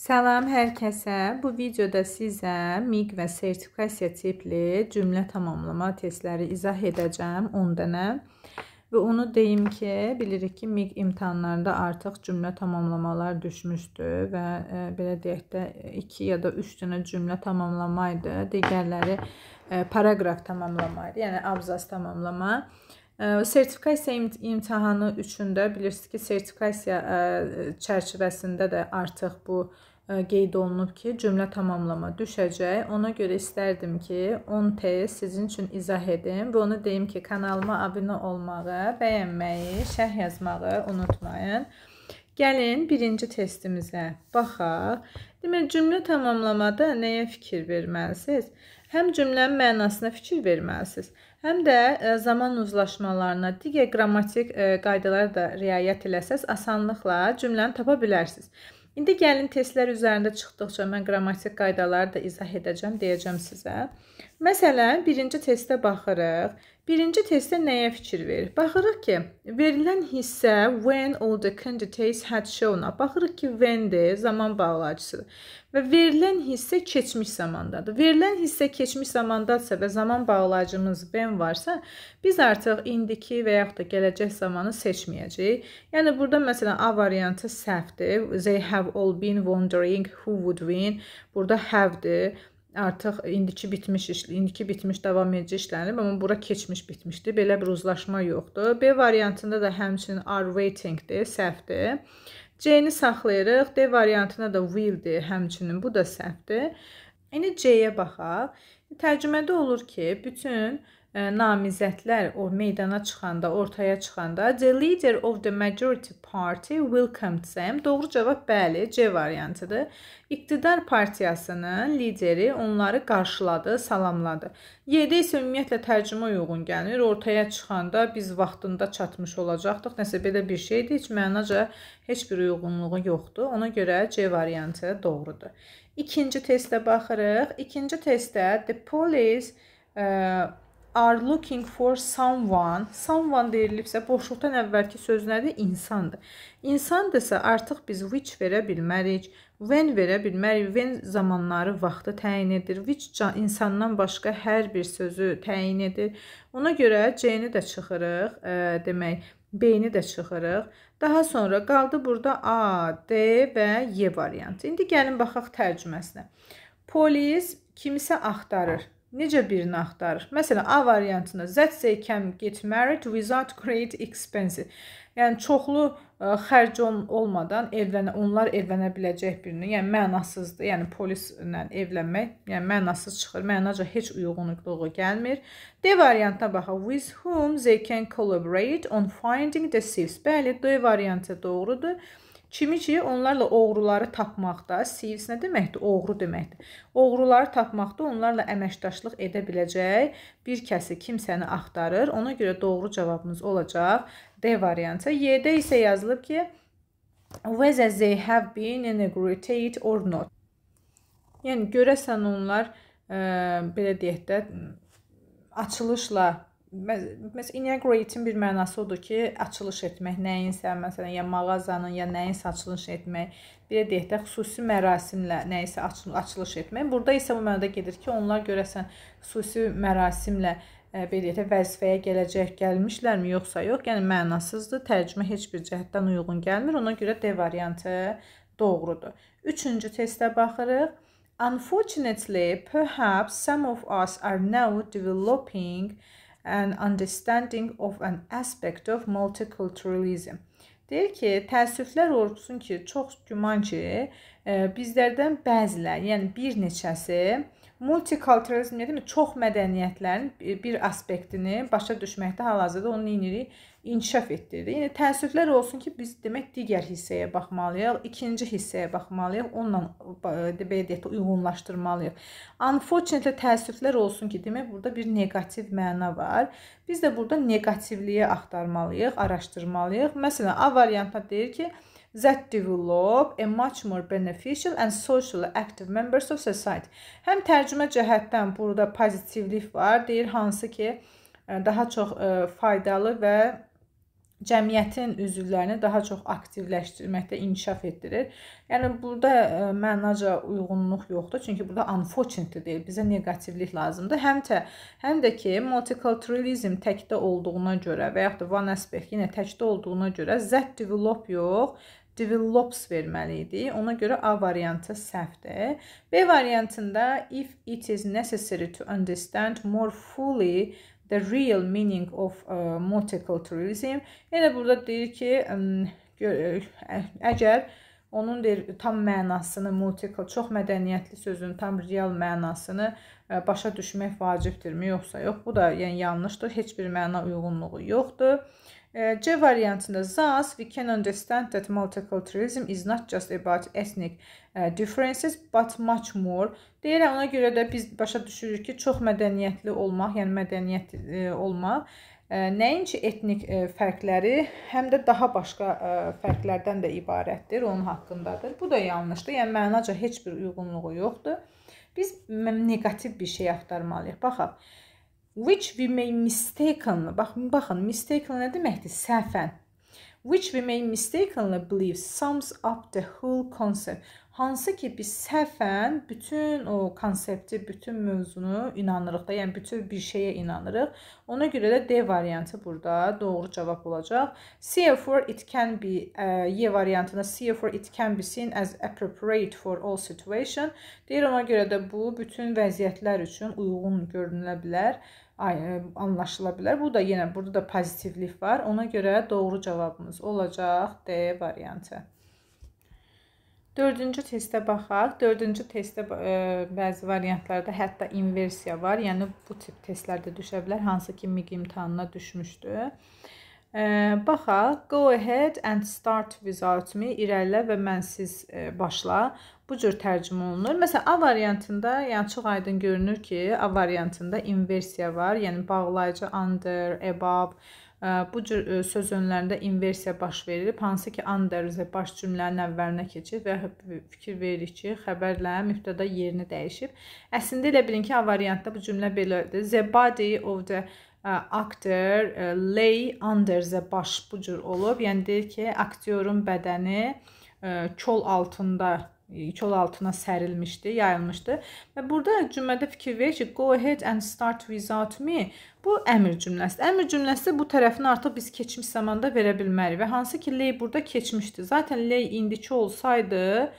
Salam hər kəsə. Bu videoda sizə MIQ və sertifikasiya tipli cümlə tamamlama testləri izah edəcəm 10 dənə. Və onu deyim ki, bilirik ki, MIQ imtahanlarında artıq cümlə tamamlamalar düşmüşdü və e, belə deyək də 2 ya da 3 dənə cümlə tamamlama idi. Digərləri e, paraqraf tamamlama idi, yəni abzas tamamlama. E, sertifikasiya imtahanı üçün də bilirsiniz ki, sertifikasiya e, çərçivəsində də artıq bu E, qeyd olunub ki, cümlə tamamlama düşəcək. Ona görə istərdim ki, 10 tez sizin üçün izah edim və onu deyim ki, kanalıma abunə olmağı, bəyənməyi, şərh yazmağı unutmayın. Gəlin birinci testimizə baxaq. Deməli, cümlə tamamlamada nəyə fikir verməlisiniz? Həm cümlənin mənasına fikir verməlisiniz, həm də e, zaman uzlaşmalarına, digər qrammatik e, qaydalara da riayət eləsəz, asanlıqla cümləni tapa bilərsiniz. İndi gəlin testlər üzərində çıxdıqca mən qrammatik qaydaları da izah edəcəm, deyəcəm sizə. Məsələn, birinci testə baxırıq. Birinci testdə nəyə fikir verir? Baxırıq ki, verilən hissə when all the candidates had shown up. Baxırıq ki, when-dir, zaman bağlacısıdır. Və verilən hissə keçmiş zamandadır. Verilən hissə keçmiş zamandadsa və zaman bağlacımız when varsa, biz artıq indiki və yaxud da gələcək zamanı seçməyəcəyik. Yəni burada məsələn A variantı səhvdir. They have all been wondering who would win. Burada have-dir artıq indiki bitmiş iş, indiki bitmiş davam edici işlənilib, amma bura keçmiş bitmişdir. Belə bir uzlaşma yoxdur. B variantında da həmçinin are waiting-dir, səhvdir. C-ni saxlayırıq. D variantına da will-dir, həmçinin bu da səhvdir. İndi C-yə baxaq. Tərcümədə olur ki, bütün E, namizədlər o meydana çıxanda, ortaya çıxanda the leader of the majority party welcomed them. Doğru cavab bəli, C variantıdır. İqtidar partiyasının lideri onları qarşıladı, salamladı. 7 isə ümumiyyətlə tərcümə uyğun gəlir. Ortaya çıxanda biz vaxtında çatmış olacaqdıq. Nəsə belə bir şeydir, heç mənaca heç bir uyğunluğu yoxdur. Ona görə C variantı doğrudur. İkinci testə baxırıq. İkinci testdə the police ə, e, are looking for someone. Someone deyilibsə, boşluqdan əvvəlki söz nədir? İnsandır. İnsandırsa artıq biz which verə bilmərik, when verə bilmərik. When zamanları, vaxtı təyin edir. Which insandan başqa hər bir sözü təyin edir. Ona görə C-ni də çıxırıq, e, demək, B-ni də çıxırıq. Daha sonra qaldı burada A, D və Y variantı. İndi gəlin baxaq tərcüməsinə. Polis kimisə axtarır necə birini axtarır? Məsələn, A variantında that they can get married without great expense. Yəni çoxlu ə, e, xərc olmadan evlənə onlar evlənə biləcək birini. Yəni mənasızdır. Yəni polislə evlənmək, yəni mənasız çıxır. Mənaca heç uyğunluğu gəlmir. D variantına baxaq. With whom they can collaborate on finding the thieves. Bəli, D variantı doğrudur. Kimi ki, onlarla oğruları tapmaqda, sieves nə deməkdir? Oğru deməkdir. Oğruları tapmaqda onlarla əməkdaşlıq edə biləcək bir kəsi kimsəni axtarır. Ona görə doğru cavabımız olacaq D variantı. Y-də isə yazılıb ki, whether they have been inaugurated or not. Yəni görəsən onlar ə, belə deyək də açılışla Məsələn, yəni integrating yəni bir mənası odur ki, açılış etmək, nəyinsə, məsələn, ya mağazanın, ya nəyinsə açılış etmək, belə deyək də, xüsusi mərasimlə nəyisə açılış etmək. Burada isə bu mənada gedir ki, onlar görəsən xüsusi mərasimlə e, belə deyək də, vəzifəyə gələcək gəlmişlərmi yoxsa yox? Yəni mənasızdır, tərcümə heç bir cəhətdən uyğun gəlmir. Ona görə D variantı doğrudur. 3-cü testə baxırıq. Unfortunately, perhaps some of us are now developing uh, an understanding of an aspect of multiculturalism. Deyir ki, təəssüflər olsun ki, çox güman ki, e, bizlərdən bəzilər, yəni bir neçəsi multikulturalizm yəni demə çox mədəniyyətlərin bir aspektini başa düşməkdə hal-hazırda onu eynirik inkişaf etdirdi. Yəni təəssüflər olsun ki, biz demək digər hissəyə baxmalıyıq, ikinci hissəyə baxmalıyıq, onunla e, belə deyək də uyğunlaşdırmalıyıq. Unfortunately təəssüflər olsun ki, demək burada bir neqativ məna var. Biz də burada neqativliyi axtarmalıyıq, araşdırmalıyıq. Məsələn, A variantda deyir ki, that develop a much more beneficial and socially active members of society. Həm tərcümə cəhətdən burada pozitivlik var, deyir hansı ki, e, daha çox e, faydalı və cəmiyyətin üzvlərini daha çox aktivləşdirməkdə inkişaf etdirir. Yəni burada ə, e, mənaca uyğunluq yoxdur, çünki burada unfortunately deyil, bizə neqativlik lazımdır. Həm də həm də ki, multiculturalizm təkdə olduğuna görə və yaxud da one aspect yenə təkdə olduğuna görə Z develop yox, develops verməli idi. Ona görə A variantı səhvdir. B variantında if it is necessary to understand more fully the real meaning of uh, multiculturalism. Yenə burada deyir ki, e, əgər onun deyir tam mənasını multikul çox mədəniyyətli sözün tam real mənasını ə, e, başa düşmək vacibdirmi yoxsa yox? Bu da yəni yanlışdır. Heç bir məna uyğunluğu yoxdur. C variantında thus we can understand that multiculturalism is not just about ethnic e, differences but much more. Deyirəm ona görə də biz başa düşürük ki, çox mədəniyyətli olmaq, yəni mədəniyyət e, olmaq e, nəinki etnik fərqləri, həm də daha başqa fərqlərdən də ibarətdir, onun haqqındadır. Bu da yanlışdır. Yəni mənaca heç bir uyğunluğu yoxdur. Biz negativ bir şey axtarmalıyıq. Baxaq. Which we may mistakenly, bax, baxın, mistakenly nə deməkdir? Səhvən. Which we may mistakenly believe sums up the whole concept. Hansı ki biz səhvən bütün o konsepti, bütün mövzunu inanırıq da, yəni bütün bir şeyə inanırıq. Ona görə də D variantı burada doğru cavab olacaq. Therefore it can be ə, Y variantında therefore it can be seen as appropriate for all situation. Deyir ona görə də bu bütün vəziyyətlər üçün uyğun görünə bilər anlaşıla bilər. Bu da yenə burada da pozitivlik var. Ona görə doğru cavabımız olacaq D variantı. Dördüncü testə baxaq. Dördüncü testdə ə, e, bəzi variantlarda hətta inversiya var. Yəni bu tip testlərdə düşə bilər, hansı ki MİQ imtahanına düşmüşdü. Ə, e, baxaq. Go ahead and start without me. İrəlilə və mənsiz ə, e, başla. Bu cür tərcümə olunur. Məsələn, A variantında, yəni çox aydın görünür ki, A variantında inversiya var. Yəni bağlayıcı under, above Bu cür e, söz önlərində inversiya baş verir. Hansı ki, an dərzi baş cümlənin əvvəlinə keçir və hə-, fikir veririk ki, xəbərlə mübtəda yerini dəyişib. Əslində elə bilin ki, A variantda bu cümlə belədir. The body of the actor lay under the baş bu cür olub. Yəni deyir ki, aktyorun bədəni kol altında kol e, altına sərilmişdi, yayılmışdı. Və burada cümlədə fikir verir ki, go ahead and start without me. Bu əmr cümləsidir. Əmr cümləsi bu tərəfini artıq biz keçmiş zamanda verə bilmərik və hansı ki, lay burada keçmişdi. Zaten lay indiki olsaydı,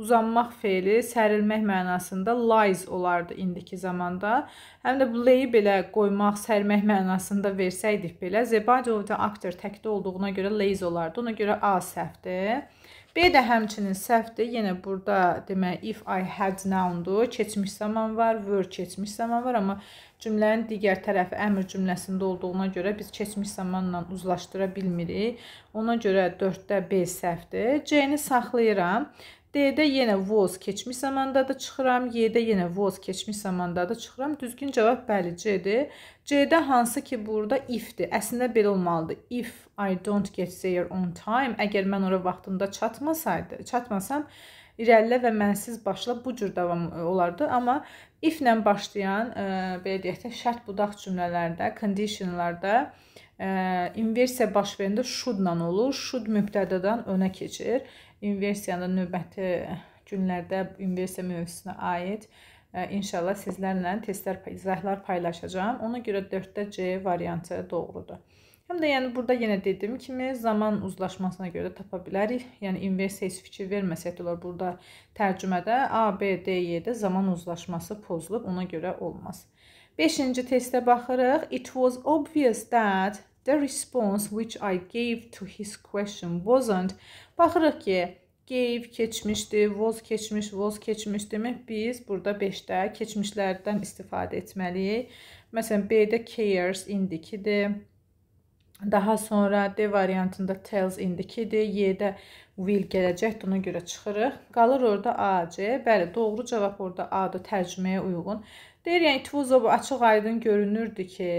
uzanmaq feili sərilmək mənasında lies olardı indiki zamanda. Həm də bu lay belə qoymaq, sərmək mənasında versəydik belə, the body of the actor təkdə olduğuna görə lays olardı. Ona görə a səhvdir. B də həmçinin səhvdir. Yenə burada demək if I had noundur. Keçmiş zaman var, were keçmiş zaman var, amma cümlənin digər tərəfi əmr cümləsində olduğuna görə biz keçmiş zamanla uzlaşdıra bilmirik. Ona görə 4-də B səhvdir. C-ni saxlayıram. D-də yenə was keçmiş zamanda da çıxıram. Y-də yenə was keçmiş zamanda da çıxıram. Düzgün cavab bəli C-dir. C-də hansı ki, burada if-dir. Əslində belə olmalıdır. If I don't get there on time, əgər mən ora vaxtında çatmasaydı, çatmasam, irəlilə və mənsiz başla bu cür davam e, olardı. Amma if-lə başlayan, ə, e, belə deyək də, şərt budaq cümlələrdə, conditionlarda ə, e, inversiya baş verəndə should-la olur. Should mübtədadan önə keçir universiyada növbəti günlərdə universitet mövzusuna aid e, inşallah sizlərlə testlər, izahlar paylaşacağım. Ona görə 4-də C variantı doğrudur. Həm də yəni burada yenə dediyim kimi zaman uzlaşmasına görə tapa bilərik. Yəni inversiya heç fikir verməsək də olar burada tərcümədə A, B, D, Y-də e zaman uzlaşması pozulub, ona görə olmaz. 5-ci testə baxırıq. It was obvious that the response which I gave to his question wasn't Baxırıq ki, geyv keçmişdi, voz keçmiş, voz keçmiş demək biz burada 5-də keçmişlərdən istifadə etməliyik. Məsələn, B-də cares indikidir. Daha sonra D variantında tells indikidir. Y-də will gələcəkdir, ona görə çıxırıq. Qalır orada AC. Bəli, doğru cavab orada A-da tərcüməyə uyğun. Deyir, yəni Tvuzov açıq aydın görünürdü ki,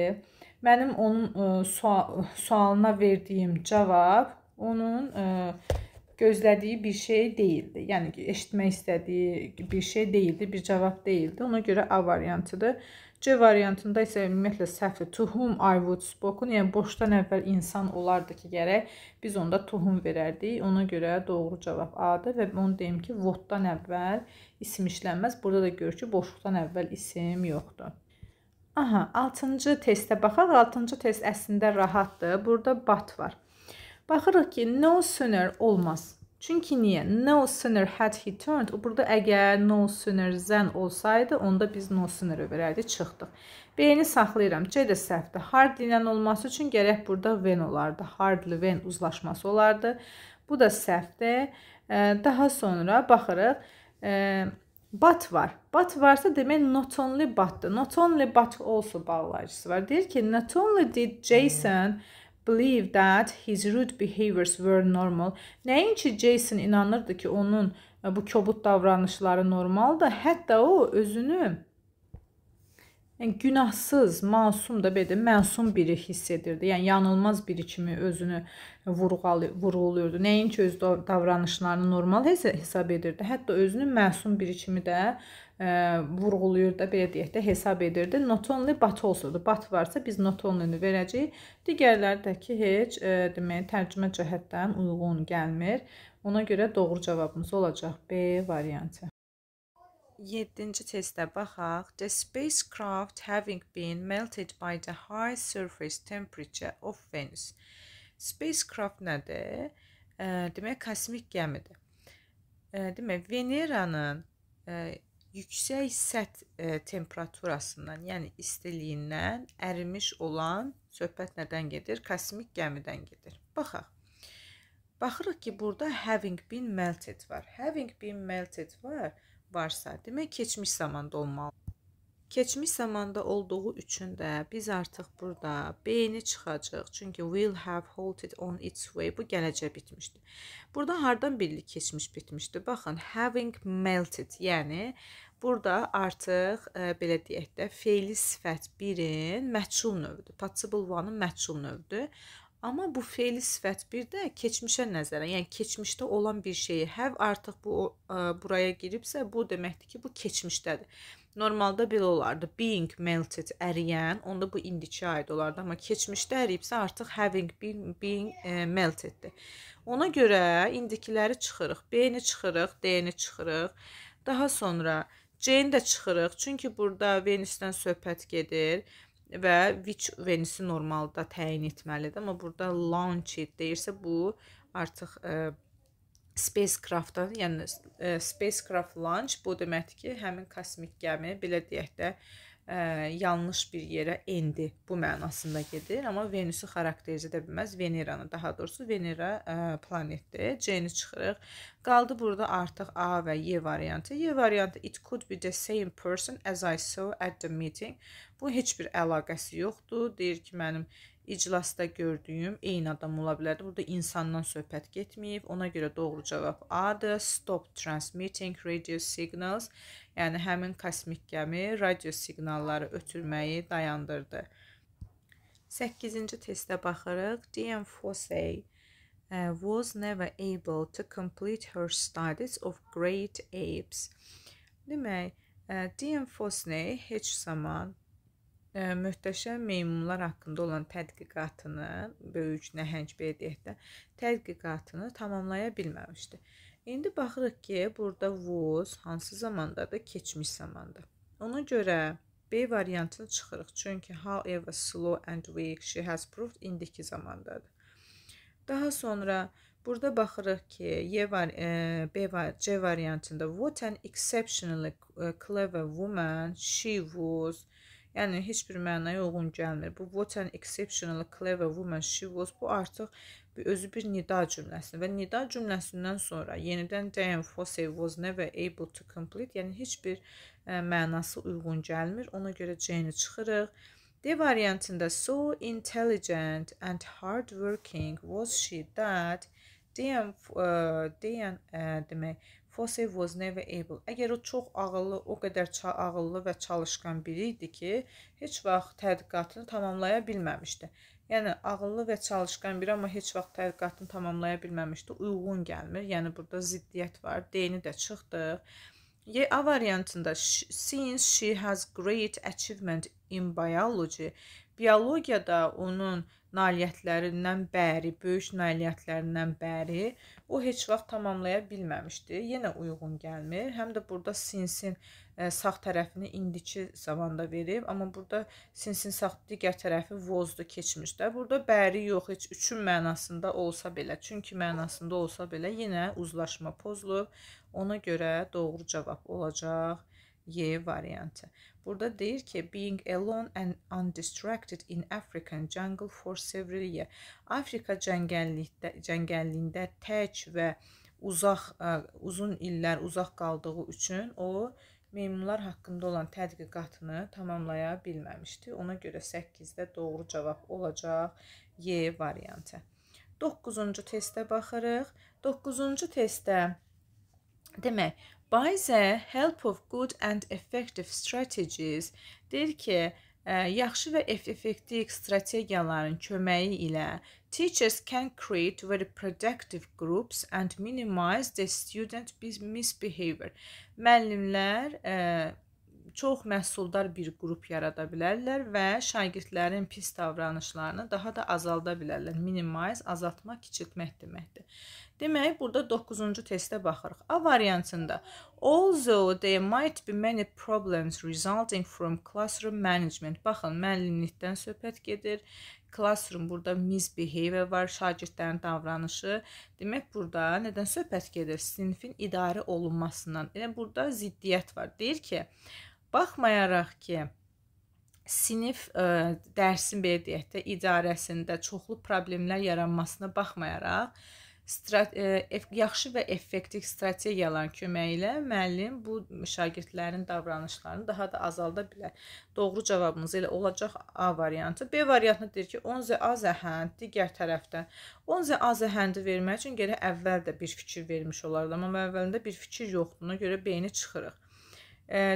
mənim onun ə, e, sual, sualına verdiyim cavab onun ə, e, gözlədiyi bir şey deyildi. Yəni ki, eşitmək istədiyi bir şey deyildi, bir cavab deyildi. Ona görə A variantıdır. C variantında isə ümumiyyətlə səhvdir. To whom I would spoken, yəni boşdan əvvəl insan olardı ki, gərək biz onda to whom verərdik. Ona görə doğru cavab A-dır və onu deyim ki, would-dan əvvəl isim işlənməz. Burada da görür ki, boşluqdan əvvəl isim yoxdur. Aha, 6-cı testə baxaq. 6-cı test əslində rahatdır. Burada but var. Baxırıq ki, no sooner olmaz. Çünki niyə? No sooner had he turned. Burada əgər no sooner than olsaydı, onda biz no sooner-ə verərdik, çıxdıq. B-ni saxlayıram. C də səhvdir. Hardly ilə olması üçün gərək burada when olardı. Hardly when uzlaşması olardı. Bu da səhvdir. Daha sonra baxırıq. But var. But varsa demək not only but'dır. Not only but also bağlayıcısı var. Deyir ki, not only did Jason hmm believed that his rude behaviors were normal. Nəinki Jason inanırdı ki, onun e, bu kobud davranışları normaldır. Hətta o özünü yəni günahsız, masum da belə məsum biri hiss edirdi. Yəni yanılmaz biri kimi özünü vurğulayırdı. Nəinki öz davranışlarını normal hesab edirdi, hətta özünü məsum biri kimi də E, vurğuluyur da, belə deyək də, hesab edirdi. Not only but also-dur. But varsa biz not only-ni verəcəyik. Digərləri də ki, heç e, demək, tərcümə cəhətdən uyğun gəlmir. Ona görə doğru cavabımız olacaq B variantı. 7-ci testə baxaq. The spacecraft having been melted by the high surface temperature of Venus. Spacecraft nədir? E, demək, kosmik gəmidir. E, demək, Veneranın e, yüksək səth e, temperaturasından, yəni istiliyindən ərimiş olan söhbət nədən gedir? Kosmik gəmidən gedir. Baxaq. Baxırıq ki, burada having been melted var. Having been melted var varsa, demək keçmiş zamanda olmalı. Keçmiş zamanda olduğu üçün də biz artıq burada B-ni çıxacaq. Çünki will have halted on its way bu gələcək bitmişdi. Burada hardan bilinir keçmiş bitmişdi? Baxın, having melted, yəni burada artıq ə, e, belə deyək də feili sifət 1-in məçhul növüdür. Possible 1-ın məçhul növüdür. Amma bu feili sifət bir də keçmişə nəzərən, yəni keçmişdə olan bir şeyi have artıq bu ə, e, buraya giribsə, bu deməkdir ki, bu keçmişdədir normalda belə olardı. Being melted əriyən, onda bu indiki aid olardı, amma keçmişdə əriyibsə artıq having being, being e, melteddir. Ona görə indikiləri çıxırıq. B-ni çıxırıq, D-ni çıxırıq. Daha sonra C-ni də çıxırıq. Çünki burada Venüsdən söhbət gedir və which Venüsü normalda təyin etməlidir, amma burada launch it deyirsə bu artıq e, spacecraft-dan, yəni ə, e, spacecraft launch bu deməkdir ki, həmin kosmik gəmi belə deyək də ə, e, yanlış bir yerə endi bu mənasında gedir, amma Venüsü xarakterizə edə bilməz. Veneranı, daha doğrusu Venera ə, e, planetdir. C-ni çıxırıq. Qaldı burada artıq A və Y variantı. Y variantı it could be the same person as I saw at the meeting. Bu heç bir əlaqəsi yoxdur. Deyir ki, mənim iclasda gördüyüm eyni adam ola bilərdi. Burada insandan söhbət getməyib. Ona görə doğru cavab A-dır. Stop transmitting radio signals. Yəni həmin kosmik gəmi radio siqnalları ötürməyi dayandırdı. 8-ci testə baxırıq. DM Fossey uh, was never able to complete her studies of great apes. Demək, uh, DM Fossey heç zaman Ə, möhtəşəm meymunlar haqqında olan tədqiqatını, böyük nəhəng belə deyək də, tədqiqatını tamamlaya bilməmişdi. İndi baxırıq ki, burada was hansı zamandadır? Keçmiş zamanda. Ona görə B variantını çıxırıq. Çünki however slow and weak she has proved indiki zamandadır. Daha sonra burada baxırıq ki, Y var, e, B var, C variantında what an exceptionally clever woman she was. Yəni heç bir mənaya uyğun gəlmir. Bu what an exceptionally clever woman she was bu artıq bir, özü bir nida cümləsidir və nida cümləsindən sonra yenidən Diane Fossey was never able to complete, yəni heç bir ə, e, mənası uyğun gəlmir. Ona görə Jane-i çıxırıq. D variantında so intelligent and hard working was she that Diane, uh, Diane uh, demək Fosse was never able. Əgər o çox ağıllı, o qədər ağıllı və çalışqan biri idi ki, heç vaxt tədqiqatını tamamlaya bilməmişdi. Yəni ağıllı və çalışqan biri, amma heç vaxt tədqiqatını tamamlaya bilməmişdi. Uyğun gəlmir. Yəni burada ziddiyyət var. D-ni də çıxdıq. Y A variantında since she has great achievement in biology, biologiyada onun nailiyyətlərindən bəri, böyük nailiyyətlərindən bəri o heç vaxt tamamlaya bilməmişdi. Yenə uyğun gəlmir. Həm də burada sinsin e, sağ tərəfini indiki zamanda verib, amma burada sinsin sağ digər tərəfi vozdu keçmiş də. Burada bəri yox, heç üçün mənasında olsa belə, çünki mənasında olsa belə yenə uzlaşma pozulub. Ona görə doğru cavab olacaq Y variantı. Burada deyir ki, being alone and undistracted in African jungle for several years. Afrika cəngəllikdə cəngəlliyində tək və uzaq ə, uzun illər uzaq qaldığı üçün o meymunlar haqqında olan tədqiqatını tamamlaya bilməmişdi. Ona görə 8-də doğru cavab olacaq Y variantı. 9-cu testə baxırıq. 9-cu testdə Demək, Bayes help of good and effective strategies deyir ki, ə, e, yaxşı və effektiv strategiyaların köməyi ilə teachers can create very productive groups and minimize the student misbehavior. Müəllimlər ə, e, çox məhsuldar bir qrup yarada bilərlər və şagirdlərin pis davranışlarını daha da azalda bilərlər. Minimize azaltmaq, kiçiltmək deməkdir. Demək, burada 9-cu testə baxırıq. A variantında although there might be many problems resulting from classroom management. Baxın, müəllimlikdən söhbət gedir. Classroom burada misbehavior var, şagirdlərin davranışı. Demək, burada nədən söhbət gedir? Sinfin idarə olunmasından. Elə burada ziddiyyət var. Deyir ki, Baxmayaraq ki, sinif ə, e, dərsin belə deyək də idarəsində çoxlu problemlər yaranmasına baxmayaraq strat ə, e, yaxşı və effektiv strategiyaların köməyi ilə müəllim bu şagirdlərin davranışlarını daha da azalda bilər. Doğru cavabımız elə olacaq A variantı. B variantı deyir ki, onzə A zəhənd digər tərəfdən. Onzə A zəhəndi vermək üçün gərək əvvəl də bir fikir vermiş olardı, amma əvvəlində bir fikir yoxdur. Ona görə beyni çıxırıq.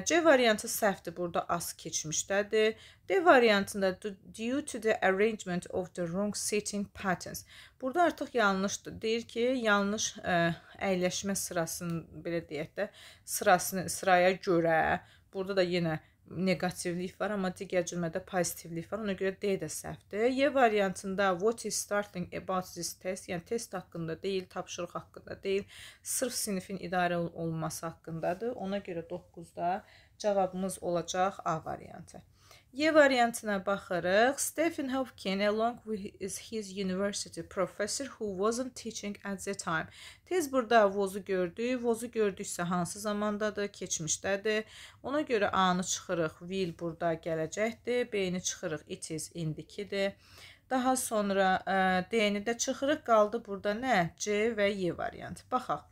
C variantı səhvdir. Burada as keçmişdədir. D variantında due to the arrangement of the wrong sitting patterns. Burada artıq yanlışdır. Deyir ki, yanlış ə, e, əyləşmə sırasının belə deyək də, sırasını sıraya görə burada da yenə negativlik var, amma digər cümlədə pozitivlik var. Ona görə D də səhvdir. Y e variantında what is starting about this test, yəni test haqqında deyil, tapşırıq haqqında deyil, sırf sinifin idarə olunması haqqındadır. Ona görə 9-da cavabımız olacaq A variantı. Y variantına baxırıq. Stephen Hopkin along with his university professor who wasn't teaching at the time. Tez burada was-u gördük. Was-u gördüksə hansı zamandadır? Keçmişdədir. Ona görə A-nı çıxırıq. Will burada gələcəkdir. B-ni çıxırıq. It is indikidir. Daha sonra D-ni də çıxırıq. Qaldı burada nə? C və Y variantı. Baxaq.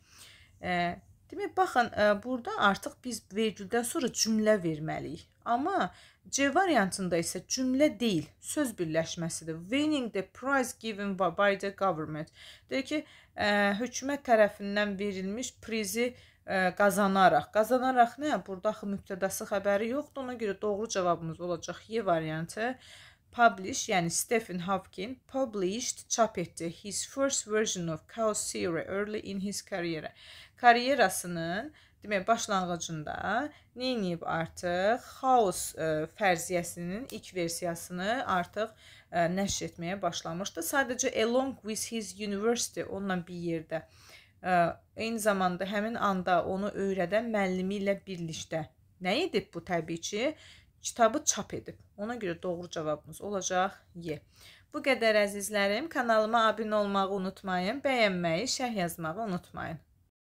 Demək, baxın, burada artıq biz vergüldən sonra cümlə verməliyik. Amma C variantında isə cümlə deyil, söz birləşməsidir. Winning the prize given by the government. Deyir ki, ə, e, hökumət tərəfindən verilmiş prizi ə, e, qazanaraq. Qazanaraq nə? Burada axı mübtədası xəbəri yoxdur. Ona görə doğru cavabımız olacaq Y variantı. Publish, yəni Stephen Hopkins published, çap etdi his first version of Chaos Theory early in his career. Karyerasının demək başlanğıcında neyniyib artıq xaos ə, e, fərziyyəsinin ilk versiyasını artıq ə, e, nəşr etməyə başlamışdı. Sadəcə along with his university onunla bir yerdə ə, e, eyni zamanda həmin anda onu öyrədən müəllimi ilə birlikdə nə edib bu təbii ki, kitabı çap edib. Ona görə doğru cavabımız olacaq Y. Bu qədər əzizlərim, kanalıma abunə olmağı unutmayın, bəyənməyi, şərh yazmağı unutmayın.